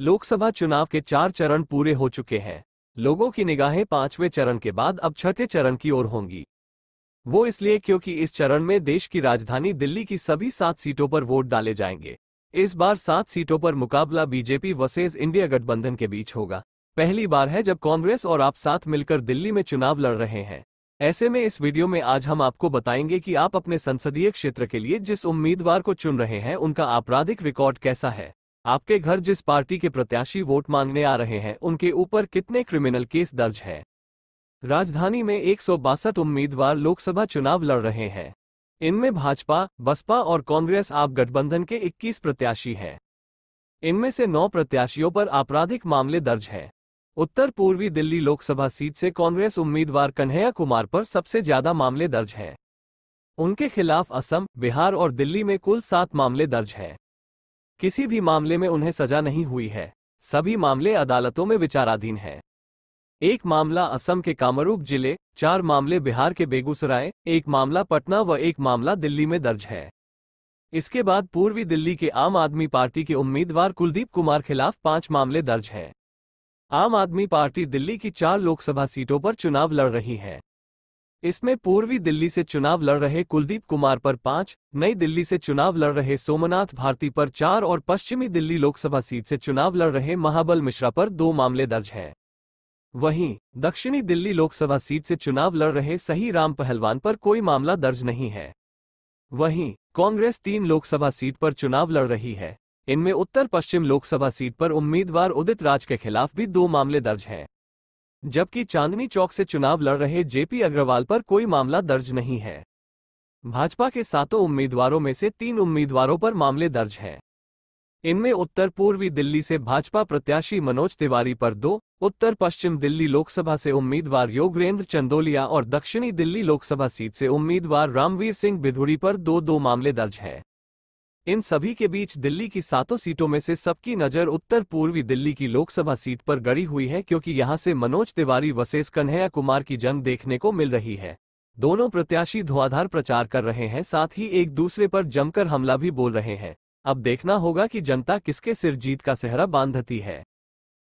लोकसभा चुनाव के चार चरण पूरे हो चुके हैं लोगों की निगाहें पांचवें चरण के बाद अब छठे चरण की ओर होंगी वो इसलिए क्योंकि इस चरण में देश की राजधानी दिल्ली की सभी सात सीटों पर वोट डाले जाएंगे इस बार सात सीटों पर मुकाबला बीजेपी वसेज इंडिया गठबंधन के बीच होगा पहली बार है जब कांग्रेस और आप साथ मिलकर दिल्ली में चुनाव लड़ रहे हैं ऐसे में इस वीडियो में आज हम आपको बताएंगे कि आप अपने संसदीय क्षेत्र के लिए जिस उम्मीदवार को चुन रहे हैं उनका आपराधिक रिकॉर्ड कैसा है आपके घर जिस पार्टी के प्रत्याशी वोट मांगने आ रहे हैं उनके ऊपर कितने क्रिमिनल केस दर्ज हैं राजधानी में एक उम्मीदवार लोकसभा चुनाव लड़ रहे हैं इनमें भाजपा बसपा और कांग्रेस आप गठबंधन के 21 प्रत्याशी हैं इनमें से नौ प्रत्याशियों पर आपराधिक मामले दर्ज हैं उत्तर पूर्वी दिल्ली लोकसभा सीट से कांग्रेस उम्मीदवार कन्हैया कुमार पर सबसे ज्यादा मामले दर्ज हैं उनके खिलाफ असम बिहार और दिल्ली में कुल सात मामले दर्ज हैं किसी भी मामले में उन्हें सजा नहीं हुई है सभी मामले अदालतों में विचाराधीन हैं एक मामला असम के कामरूप जिले चार मामले बिहार के बेगूसराय एक मामला पटना व एक मामला दिल्ली में दर्ज है इसके बाद पूर्वी दिल्ली के आम आदमी पार्टी के उम्मीदवार कुलदीप कुमार खिलाफ पांच मामले दर्ज हैं आम आदमी पार्टी दिल्ली की चार लोकसभा सीटों पर चुनाव लड़ रही है इसमें पूर्वी दिल्ली से चुनाव लड़ रहे कुलदीप कुमार पर पांच नई दिल्ली से चुनाव लड़ रहे सोमनाथ भारती पर चार और पश्चिमी दिल्ली लोकसभा सीट से चुनाव लड़ रहे महाबल मिश्रा पर दो मामले दर्ज हैं वहीं दक्षिणी दिल्ली लोकसभा सीट से चुनाव लड़ रहे सही राम पहलवान पर कोई मामला दर्ज नहीं है वहीं कांग्रेस तीन लोकसभा सीट पर चुनाव लड़ रही है इनमें उत्तर पश्चिम लोकसभा सीट पर उम्मीदवार उदित राज के खिलाफ भी दो मामले दर्ज हैं जबकि चांदनी चौक से चुनाव लड़ रहे जेपी अग्रवाल पर कोई मामला दर्ज नहीं है भाजपा के सातों उम्मीदवारों में से तीन उम्मीदवारों पर मामले दर्ज हैं इनमें उत्तर पूर्वी दिल्ली से भाजपा प्रत्याशी मनोज तिवारी पर दो उत्तर पश्चिम दिल्ली लोकसभा से उम्मीदवार योगेंद्र चंदोलिया और दक्षिणी दिल्ली लोकसभा सीट से उम्मीदवार रामवीर सिंह बिधुड़ी पर दो दो मामले दर्ज हैं इन सभी के बीच दिल्ली की सातों सीटों में से सबकी नजर उत्तर पूर्वी दिल्ली की लोकसभा सीट पर गड़ी हुई है क्योंकि यहां से मनोज तिवारी वसेस कन्हैया कुमार की जंग देखने को मिल रही है दोनों प्रत्याशी धुआधार प्रचार कर रहे हैं साथ ही एक दूसरे पर जमकर हमला भी बोल रहे हैं अब देखना होगा कि जनता किसके सिर जीत का सेहरा बांधती है